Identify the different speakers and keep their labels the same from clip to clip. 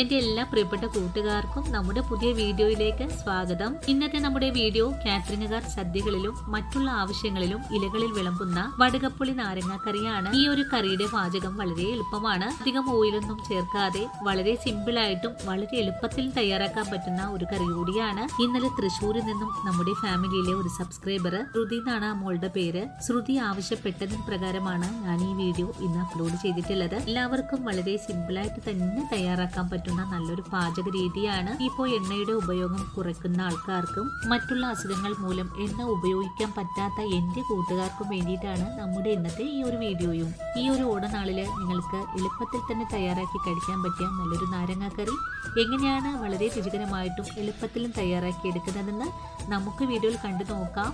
Speaker 1: എന്റെ എല്ലാ പ്രിയപ്പെട്ട കൂട്ടുകാർക്കും നമ്മുടെ പുതിയ വീഡിയോയിലേക്ക് സ്വാഗതം ഇന്നത്തെ നമ്മുടെ വീഡിയോ കാറ്ററിംഗുകാർ സദ്യകളിലും മറ്റുള്ള ആവശ്യങ്ങളിലും ഇലകളിൽ വിളമ്പുന്ന നാരങ്ങ കറിയാണ് ഈ ഒരു കറിയുടെ പാചകം വളരെ എളുപ്പമാണ് അധികം ഓയിലൊന്നും ചേർക്കാതെ വളരെ സിമ്പിളായിട്ടും വളരെ എളുപ്പത്തിൽ തയ്യാറാക്കാൻ പറ്റുന്ന ഒരു കറി കൂടിയാണ് ഇന്നലെ തൃശ്ശൂരിൽ നിന്നും നമ്മുടെ ഫാമിലിയിലെ ഒരു സബ്സ്ക്രൈബർ ശ്രുതി എന്നാണ് മോളുടെ പേര് ശ്രുതി ആവശ്യപ്പെട്ടതിന് പ്രകാരമാണ് ഞാൻ ഈ വീഡിയോ ഇന്ന് അപ്ലോഡ് ചെയ്തിട്ടുള്ളത് എല്ലാവർക്കും വളരെ സിമ്പിളായിട്ട് തന്നെ തയ്യാറാക്കാൻ പറ്റും പറ്റുന്ന നല്ലൊരു പാചക രീതിയാണ് ഇപ്പോൾ എണ്ണയുടെ ഉപയോഗം കുറയ്ക്കുന്ന ആൾക്കാർക്കും മറ്റുള്ള അസുഖങ്ങൾ മൂലം എണ്ണ ഉപയോഗിക്കാൻ പറ്റാത്ത എൻ്റെ കൂട്ടുകാർക്കും വേണ്ടിയിട്ടാണ് നമ്മുടെ ഇന്നത്തെ ഈ ഒരു വീഡിയോയും ഈ ഒരു ഓടനാളില് നിങ്ങൾക്ക് എളുപ്പത്തിൽ തന്നെ തയ്യാറാക്കി കഴിക്കാൻ പറ്റിയ നല്ലൊരു നാരങ്ങാക്കറി എങ്ങനെയാണ് വളരെ രുചികരമായിട്ടും എളുപ്പത്തിലും തയ്യാറാക്കി എടുക്കുന്നതെന്ന് നമുക്ക് വീഡിയോയിൽ കണ്ടു നോക്കാം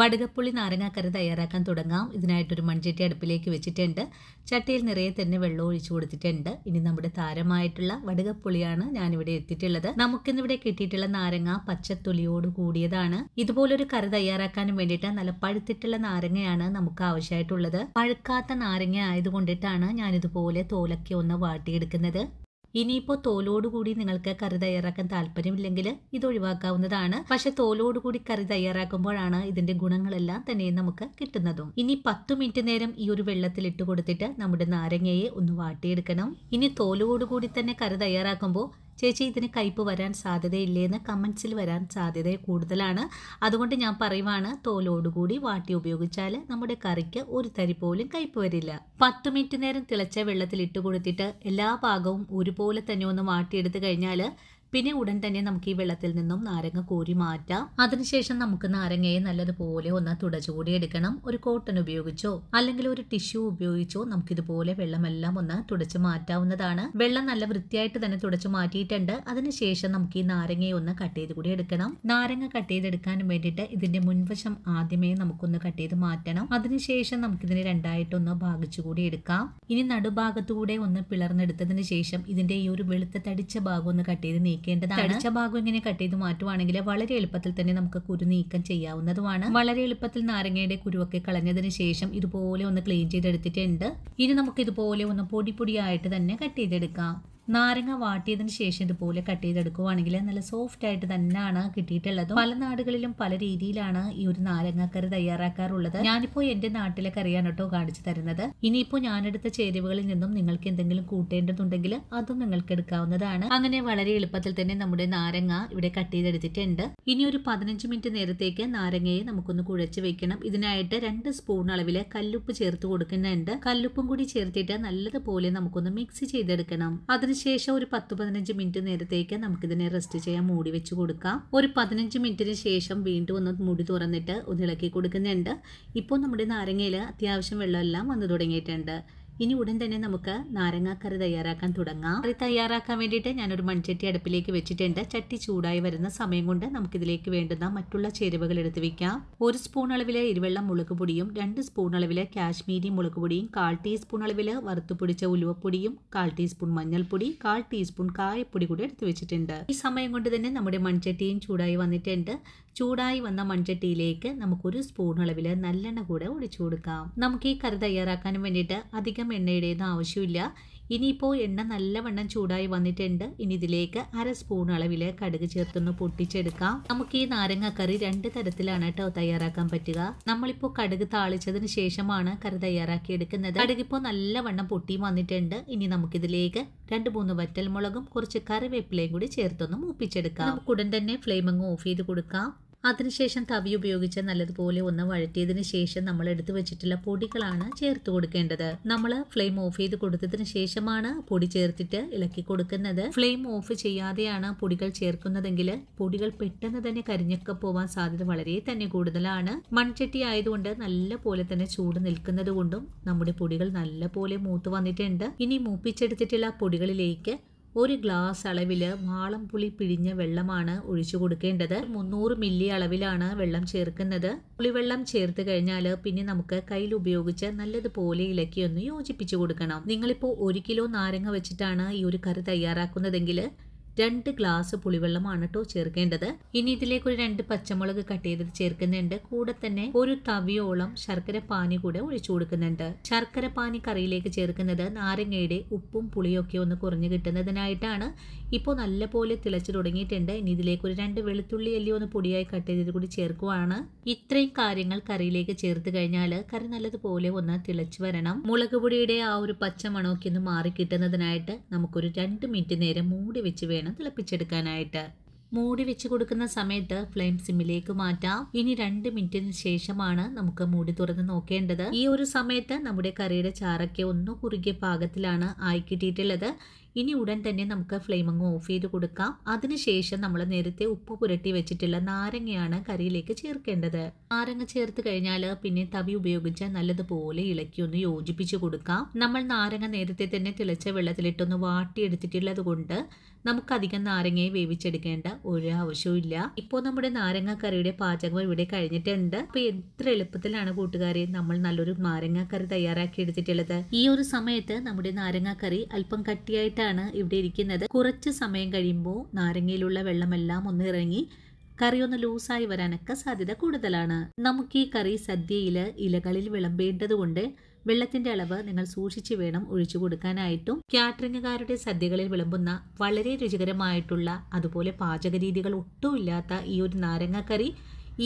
Speaker 1: വടകപ്പുള്ളി നാരങ്ങാക്കറി തയ്യാറാക്കാൻ തുടങ്ങാം ഇതിനായിട്ടൊരു മൺചട്ടി അടുപ്പിലേക്ക് വെച്ചിട്ടുണ്ട് ചട്ടിയിൽ നിറയെ തന്നെ വെള്ളം ഒഴിച്ചു കൊടുത്തിട്ടുണ്ട് ഇനി നമ്മുടെ താരമായിട്ടുള്ള വടുകപ്പുളിയാണ് ഞാനിവിടെ എത്തിയിട്ടുള്ളത് നമുക്കിന്നിവിടെ കിട്ടിയിട്ടുള്ള നാരങ്ങ പച്ചത്തൊലിയോട് കൂടിയതാണ് ഇതുപോലൊരു കറി തയ്യാറാക്കാനും വേണ്ടിയിട്ട് നല്ല പഴുത്തിട്ടുള്ള നാരങ്ങയാണ് നമുക്ക് ആവശ്യമായിട്ടുള്ളത് പഴുക്കാത്ത നാരങ്ങ ആയതുകൊണ്ടിട്ടാണ് ഞാനിതുപോലെ തോലൊക്കെ ഒന്ന് വാട്ടിയെടുക്കുന്നത് തോലോട് തോലോടുകൂടി നിങ്ങൾക്ക് കറി തയ്യാറാക്കാൻ താല്പര്യമില്ലെങ്കിൽ ഇത് ഒഴിവാക്കാവുന്നതാണ് പക്ഷെ തോലോടുകൂടി കറി തയ്യാറാക്കുമ്പോഴാണ് ഇതിന്റെ ഗുണങ്ങളെല്ലാം തന്നെ നമുക്ക് കിട്ടുന്നതും ഇനി പത്തു മിനിറ്റ് നേരം ഈ ഒരു വെള്ളത്തിൽ ഇട്ട് കൊടുത്തിട്ട് നമ്മുടെ നാരങ്ങയെ ഒന്ന് വാട്ടിയെടുക്കണം ഇനി തോലോടുകൂടി തന്നെ കറി തയ്യാറാക്കുമ്പോൾ ചേച്ചി ഇതിന് കയ്പ് വരാൻ സാധ്യതയില്ലേന്ന് കമൻസിൽ വരാൻ സാധ്യത കൂടുതലാണ് അതുകൊണ്ട് ഞാൻ പറയുവാണ് തോലോടുകൂടി വാട്ടി ഉപയോഗിച്ചാൽ നമ്മുടെ കറിക്ക് ഒരു തരി പോലും കയ്പ് വരില്ല പത്ത് മിനിറ്റ് നേരം തിളച്ച വെള്ളത്തിൽ ഇട്ട് കൊടുത്തിട്ട് എല്ലാ ഭാഗവും ഒരുപോലെ തന്നെ ഒന്ന് വാട്ടിയെടുത്ത് കഴിഞ്ഞാൽ പിന്നെ ഉടൻ തന്നെ നമുക്ക് ഈ വെള്ളത്തിൽ നിന്നും നാരങ്ങ കോരി മാറ്റാം അതിനുശേഷം നമുക്ക് നാരങ്ങയെ നല്ലതുപോലെ ഒന്ന് തുടച്ചുകൂടി എടുക്കണം ഒരു കോട്ടൺ ഉപയോഗിച്ചോ അല്ലെങ്കിൽ ഒരു ടിഷ്യൂ ഉപയോഗിച്ചോ നമുക്കിതുപോലെ വെള്ളമെല്ലാം ഒന്ന് തുടച്ചു മാറ്റാവുന്നതാണ് വെള്ളം നല്ല വൃത്തിയായിട്ട് തന്നെ തുടച്ചു മാറ്റിയിട്ടുണ്ട് അതിനുശേഷം നമുക്ക് ഈ നാരങ്ങയെ ഒന്ന് കട്ട് ചെയ്ത് കൂടി എടുക്കണം നാരങ്ങ കട്ട് ചെയ്തെടുക്കാൻ വേണ്ടിയിട്ട് ഇതിന്റെ മുൻവശം ആദ്യമേ നമുക്കൊന്ന് കട്ട് ചെയ്ത് മാറ്റണം അതിനുശേഷം നമുക്കിതിനെ രണ്ടായിട്ടൊന്ന് ഭാഗിച്ചു കൂടി എടുക്കാം ഇനി നടുഭാഗത്തുകൂടെ ഒന്ന് പിളർന്നെടുത്തതിന് ശേഷം ഇതിന്റെ ഈ ഒരു വെളുത്ത തടിച്ച ഭാഗം ഒന്ന് കട്ട് ചെയ്ത് നീക്കി നീക്കേണ്ടതാണ് തടിച്ച ഭാഗം ഇങ്ങനെ കട്ട് ചെയ്ത് മാറ്റുവാണെങ്കിൽ വളരെ എളുപ്പത്തിൽ തന്നെ നമുക്ക് കുരു നീക്കം ചെയ്യാവുന്നതുമാണ് വളരെ എളുപ്പത്തിൽ നാരങ്ങയുടെ കുരുവൊക്കെ കളഞ്ഞതിന് ശേഷം ഇതുപോലെ ഒന്ന് ക്ലീൻ ചെയ്തെടുത്തിട്ടുണ്ട് ഇനി നമുക്ക് ഇതുപോലെ ഒന്ന് പൊടി പൊടിയായിട്ട് തന്നെ കട്ട് ചെയ്തെടുക്കാം നാരങ്ങ വാട്ടിയതിന് ശേഷം ഇതുപോലെ കട്ട് ചെയ്തെടുക്കുവാണെങ്കിൽ നല്ല സോഫ്റ്റ് ആയിട്ട് തന്നെയാണ് കിട്ടിയിട്ടുള്ളത് പല നാടുകളിലും പല രീതിയിലാണ് ഈ ഒരു നാരങ്ങക്കറി തയ്യാറാക്കാറുള്ളത് ഞാനിപ്പോ എൻ്റെ നാട്ടിലെ കറിയാണ് കേട്ടോ കാണിച്ചു തരുന്നത് ഇനിയിപ്പോ ഞാനെടുത്ത ചേരുവകളിൽ നിന്നും നിങ്ങൾക്ക് എന്തെങ്കിലും കൂട്ടേണ്ടതുണ്ടെങ്കിൽ അതും നിങ്ങൾക്ക് എടുക്കാവുന്നതാണ് അങ്ങനെ വളരെ എളുപ്പത്തിൽ തന്നെ നമ്മുടെ നാരങ്ങ ഇവിടെ കട്ട് ചെയ്തെടുത്തിട്ടുണ്ട് ഇനി ഒരു പതിനഞ്ച് മിനിറ്റ് നേരത്തേക്ക് നാരങ്ങയെ നമുക്കൊന്ന് കുഴച്ച് വെക്കണം ഇതിനായിട്ട് രണ്ട് സ്പൂൺ അളവിൽ കല്ലുപ്പ് ചേർത്ത് കൊടുക്കുന്നുണ്ട് കല്ലുപ്പും കൂടി ചേർത്തിട്ട് നല്ലതുപോലെ നമുക്കൊന്ന് മിക്സ് ചെയ്തെടുക്കണം അതിന് ശേഷം ഒരു പത്ത് പതിനഞ്ച് മിനിറ്റ് നേരത്തേക്ക് നമുക്കിതിനെ റെസ്റ്റ് ചെയ്യാൻ മൂടി വെച്ച് കൊടുക്കാം ഒരു പതിനഞ്ച് മിനിറ്റിന് ശേഷം വീണ്ടും ഒന്ന് മുടി തുറന്നിട്ട് ഒന്ന് ഇളക്കി കൊടുക്കുന്നുണ്ട് ഇപ്പോൾ നമ്മുടെ നാരങ്ങയിൽ അത്യാവശ്യം വെള്ളമെല്ലാം വന്നു തുടങ്ങിയിട്ടുണ്ട് ഇനി ഉടൻ തന്നെ നമുക്ക് നാരങ്ങാക്കറി തയ്യാറാക്കാൻ തുടങ്ങാം കറി തയ്യാറാക്കാൻ വേണ്ടിയിട്ട് ഞാനൊരു മൺചട്ടി അടുപ്പിലേക്ക് വെച്ചിട്ടുണ്ട് ചട്ടി ചൂടായി വരുന്ന സമയം കൊണ്ട് നമുക്കിതിലേക്ക് വേണ്ടുന്ന മറ്റുള്ള ചേരുവകൾ എടുത്ത് വെക്കാം ഒരു സ്പൂൺ അളവിലെ ഇരുവെള്ളം മുളക് പൊടിയും രണ്ട് സ്പൂൺ അളവിലെ കാശ്മീരി മുളക് പൊടിയും കാൽ ടീസ്പൂൺ അളവിൽ വറുത്തുപൊടിച്ച ഉലുവപ്പൊടിയും കാൽ ടീസ്പൂൺ മഞ്ഞൾപ്പൊടി കാൽ ടീസ്പൂൺ കായപ്പൊടി കൂടി എടുത്തു വെച്ചിട്ടുണ്ട് ഈ സമയം കൊണ്ട് തന്നെ നമ്മുടെ മൺചട്ടിയും ചൂടായി വന്നിട്ടുണ്ട് ചൂടായി വന്ന മൺചട്ടിയിലേക്ക് നമുക്കൊരു സ്പൂൺ അളവിൽ നല്ലെണ്ണ കൂടെ ഒഴിച്ചു കൊടുക്കാം നമുക്ക് ഈ കറി തയ്യാറാക്കാനും വേണ്ടിയിട്ട് അധികം അധികം എണ്ണയിടേണ്ട ആവശ്യമില്ല ഇനിയിപ്പോൾ എണ്ണ നല്ലവണ്ണം ചൂടായി വന്നിട്ടുണ്ട് ഇനി ഇതിലേക്ക് അര സ്പൂൺ അളവിൽ കടുക് ചേർത്തൊന്ന് പൊട്ടിച്ചെടുക്കാം നമുക്ക് ഈ നാരങ്ങക്കറി രണ്ട് തരത്തിലാണ് കേട്ടോ തയ്യാറാക്കാൻ പറ്റുക നമ്മളിപ്പോൾ കടുക് താളിച്ചതിന് ശേഷമാണ് കറി തയ്യാറാക്കി എടുക്കുന്നത് കടുക് നല്ലവണ്ണം പൊട്ടിയും വന്നിട്ടുണ്ട് ഇനി നമുക്കിതിലേക്ക് രണ്ട് മൂന്ന് വറ്റൽമുളകും കുറച്ച് കറിവേപ്പിലയും കൂടി ചേർത്തൊന്ന് മൂപ്പിച്ചെടുക്കാം നമുക്ക് ഉടൻ തന്നെ ഫ്ലെയിം അങ്ങ് ഓഫ് ചെയ്ത് കൊടുക്കാം അതിനുശേഷം തവി ഉപയോഗിച്ച് നല്ലതുപോലെ ഒന്ന് വഴറ്റിയതിനു ശേഷം നമ്മൾ എടുത്തു വെച്ചിട്ടുള്ള പൊടികളാണ് ചേർത്ത് കൊടുക്കേണ്ടത് നമ്മൾ ഫ്ലെയിം ഓഫ് ചെയ്ത് കൊടുത്തതിന് ശേഷമാണ് പൊടി ചേർത്തിട്ട് ഇളക്കി കൊടുക്കുന്നത് ഫ്ലെയിം ഓഫ് ചെയ്യാതെയാണ് പൊടികൾ ചേർക്കുന്നതെങ്കിൽ പൊടികൾ പെട്ടെന്ന് തന്നെ കരിഞ്ഞൊക്കെ പോവാൻ സാധ്യത വളരെ തന്നെ കൂടുതലാണ് മൺചട്ടി ആയതുകൊണ്ട് നല്ല പോലെ തന്നെ ചൂട് നിൽക്കുന്നത് കൊണ്ടും നമ്മുടെ പൊടികൾ നല്ല പോലെ മൂത്ത് വന്നിട്ടുണ്ട് ഇനി മൂപ്പിച്ചെടുത്തിട്ടുള്ള പൊടികളിലേക്ക് ഒരു ഗ്ലാസ് അളവിൽ മാളംപുളി പിഴിഞ്ഞ വെള്ളമാണ് ഒഴിച്ചു കൊടുക്കേണ്ടത് മുന്നൂറ് മില്ലി അളവിലാണ് വെള്ളം ചേർക്കുന്നത് പുളിവെള്ളം ചേർത്ത് കഴിഞ്ഞാൽ പിന്നെ നമുക്ക് കയ്യിൽ ഉപയോഗിച്ച് നല്ലതുപോലെ ഇലക്കി ഒന്ന് യോജിപ്പിച്ചു കൊടുക്കണം നിങ്ങളിപ്പോൾ ഒരു കിലോ നാരങ്ങ വെച്ചിട്ടാണ് ഈ ഒരു കറി തയ്യാറാക്കുന്നതെങ്കിൽ രണ്ട് ഗ്ലാസ് പുളിവെള്ളമാണ് കേട്ടോ ചേർക്കേണ്ടത് ഇനി ഇതിലേക്ക് ഒരു രണ്ട് പച്ചമുളക് കട്ട് ചെയ്തത് ചേർക്കുന്നുണ്ട് കൂടെ തന്നെ ഒരു തവിയോളം ശർക്കര പാനി കൂടെ ഒഴിച്ചു കൊടുക്കുന്നുണ്ട് ശർക്കര പാനി കറിയിലേക്ക് ചേർക്കുന്നത് നാരങ്ങയുടെ ഉപ്പും പുളിയൊക്കെ ഒന്ന് കുറഞ്ഞു കിട്ടുന്നതിനായിട്ടാണ് ഇപ്പോൾ നല്ലപോലെ തിളച്ചു തുടങ്ങിയിട്ടുണ്ട് ഇനി ഇതിലേക്ക് ഒരു രണ്ട് വെളുത്തുള്ളി അല്ലി ഒന്ന് പൊടിയായി കട്ട് ചെയ്തത് കൂടി ചേർക്കുവാണ് ഇത്രയും കാര്യങ്ങൾ കറിയിലേക്ക് ചേർത്ത് കഴിഞ്ഞാൽ കറി നല്ലതുപോലെ ഒന്ന് തിളച്ചു വരണം മുളക് പൊടിയുടെ ആ ഒരു പച്ച മണമൊക്കെ ഒന്ന് മാറി കിട്ടുന്നതിനായിട്ട് നമുക്കൊരു രണ്ട് മിനിറ്റ് നേരം മൂടി വെച്ച് വേണം വേണം തിളപ്പിച്ചെടുക്കാനായിട്ട് മൂടി വെച്ച് കൊടുക്കുന്ന സമയത്ത് ഫ്ലെയിം സിമ്മിലേക്ക് മാറ്റാം ഇനി രണ്ട് മിനിറ്റിന് ശേഷമാണ് നമുക്ക് മൂടി തുറന്ന് നോക്കേണ്ടത് ഈ ഒരു സമയത്ത് നമ്മുടെ കറിയുടെ ചാറൊക്കെ ഒന്ന് കുറുകിയ പാകത്തിലാണ് ആയിക്കിട്ടിയിട്ടുള്ളത് ഇനി ഉടൻ തന്നെ നമുക്ക് ഫ്ലെയിം അങ്ങ് ഓഫ് ചെയ്ത് കൊടുക്കാം അതിനുശേഷം നമ്മൾ നേരത്തെ ഉപ്പ് പുരട്ടി വെച്ചിട്ടുള്ള നാരങ്ങയാണ് കറിയിലേക്ക് ചേർക്കേണ്ടത് നാരങ്ങ ചേർത്ത് കഴിഞ്ഞാൽ പിന്നെ തവി ഉപയോഗിച്ച് നല്ലതുപോലെ ഇളക്കി ഒന്ന് യോജിപ്പിച്ച് കൊടുക്കാം നമ്മൾ നാരങ്ങ നേരത്തെ തന്നെ തിളച്ച വെള്ളത്തിലിട്ടൊന്ന് വാട്ടിയെടുത്തിട്ടുള്ളത് കൊണ്ട് നമുക്കധികം നാരങ്ങയെ വേവിച്ചെടുക്കേണ്ട ഒരു ആവശ്യമില്ല ഇപ്പോൾ നമ്മുടെ നാരങ്ങാക്കറിയുടെ പാചകം ഇവിടെ കഴിഞ്ഞിട്ടുണ്ട് അപ്പോൾ എത്ര എളുപ്പത്തിലാണ് കൂട്ടുകാരെ നമ്മൾ നല്ലൊരു നാരങ്ങാക്കറി തയ്യാറാക്കി എടുത്തിട്ടുള്ളത് ഈ ഒരു സമയത്ത് നമ്മുടെ നാരങ്ങാക്കറി അല്പം കട്ടിയായിട്ടാണ് ഇവിടെ ഇരിക്കുന്നത് കുറച്ച് സമയം കഴിയുമ്പോൾ നാരങ്ങയിലുള്ള വെള്ളമെല്ലാം ഒന്ന് ഇറങ്ങി കറി ഒന്ന് ലൂസായി വരാനൊക്കെ സാധ്യത കൂടുതലാണ് നമുക്ക് ഈ കറി സദ്യയിൽ ഇലകളിൽ വിളമ്പേണ്ടതുകൊണ്ട് വെള്ളത്തിന്റെ അളവ് നിങ്ങൾ സൂക്ഷിച്ചു വേണം ഒഴിച്ചു കൊടുക്കാനായിട്ടും കാറ്ററിംഗുകാരുടെ സദ്യകളിൽ വിളമ്പുന്ന വളരെ രുചികരമായിട്ടുള്ള അതുപോലെ പാചക രീതികൾ ഒട്ടുമില്ലാത്ത ഈ ഒരു നാരങ്ങക്കറി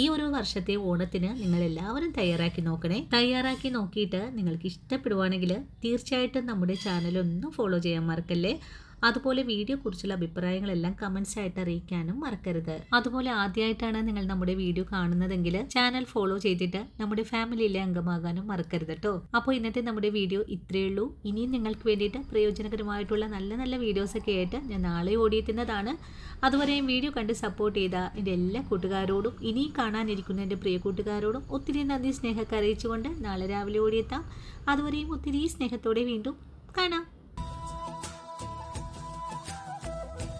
Speaker 1: ഈ ഒരു വർഷത്തെ ഓണത്തിന് നിങ്ങൾ എല്ലാവരും തയ്യാറാക്കി നോക്കണേ തയ്യാറാക്കി നോക്കിയിട്ട് നിങ്ങൾക്ക് ഇഷ്ടപ്പെടുവാണെങ്കിൽ തീർച്ചയായിട്ടും നമ്മുടെ ചാനൽ ഒന്ന് ഫോളോ ചെയ്യാൻ മറക്കല്ലേ അതുപോലെ വീഡിയോ കുറിച്ചുള്ള അഭിപ്രായങ്ങളെല്ലാം കമന്റ്സ് ആയിട്ട് അറിയിക്കാനും മറക്കരുത് അതുപോലെ ആദ്യമായിട്ടാണ് നിങ്ങൾ നമ്മുടെ വീഡിയോ കാണുന്നതെങ്കിൽ ചാനൽ ഫോളോ ചെയ്തിട്ട് നമ്മുടെ ഫാമിലിയിലെ അംഗമാകാനും മറക്കരുത് കേട്ടോ അപ്പോൾ ഇന്നത്തെ നമ്മുടെ വീഡിയോ ഇത്രയേ ഉള്ളൂ ഇനിയും നിങ്ങൾക്ക് വേണ്ടിയിട്ട് പ്രയോജനകരമായിട്ടുള്ള നല്ല നല്ല വീഡിയോസൊക്കെ ആയിട്ട് ഞാൻ നാളെ ഓടിയെത്തുന്നതാണ് അതുവരെയും വീഡിയോ കണ്ട് സപ്പോർട്ട് ചെയ്ത എൻ്റെ എല്ലാ കൂട്ടുകാരോടും ഇനിയും കാണാനിരിക്കുന്ന എൻ്റെ പ്രിയ കൂട്ടുകാരോടും ഒത്തിരി നന്ദി സ്നേഹമൊക്കെ അറിയിച്ചുകൊണ്ട് നാളെ രാവിലെ ഓടിയെത്താം അതുവരെയും ഒത്തിരി സ്നേഹത്തോടെ വീണ്ടും കാണാം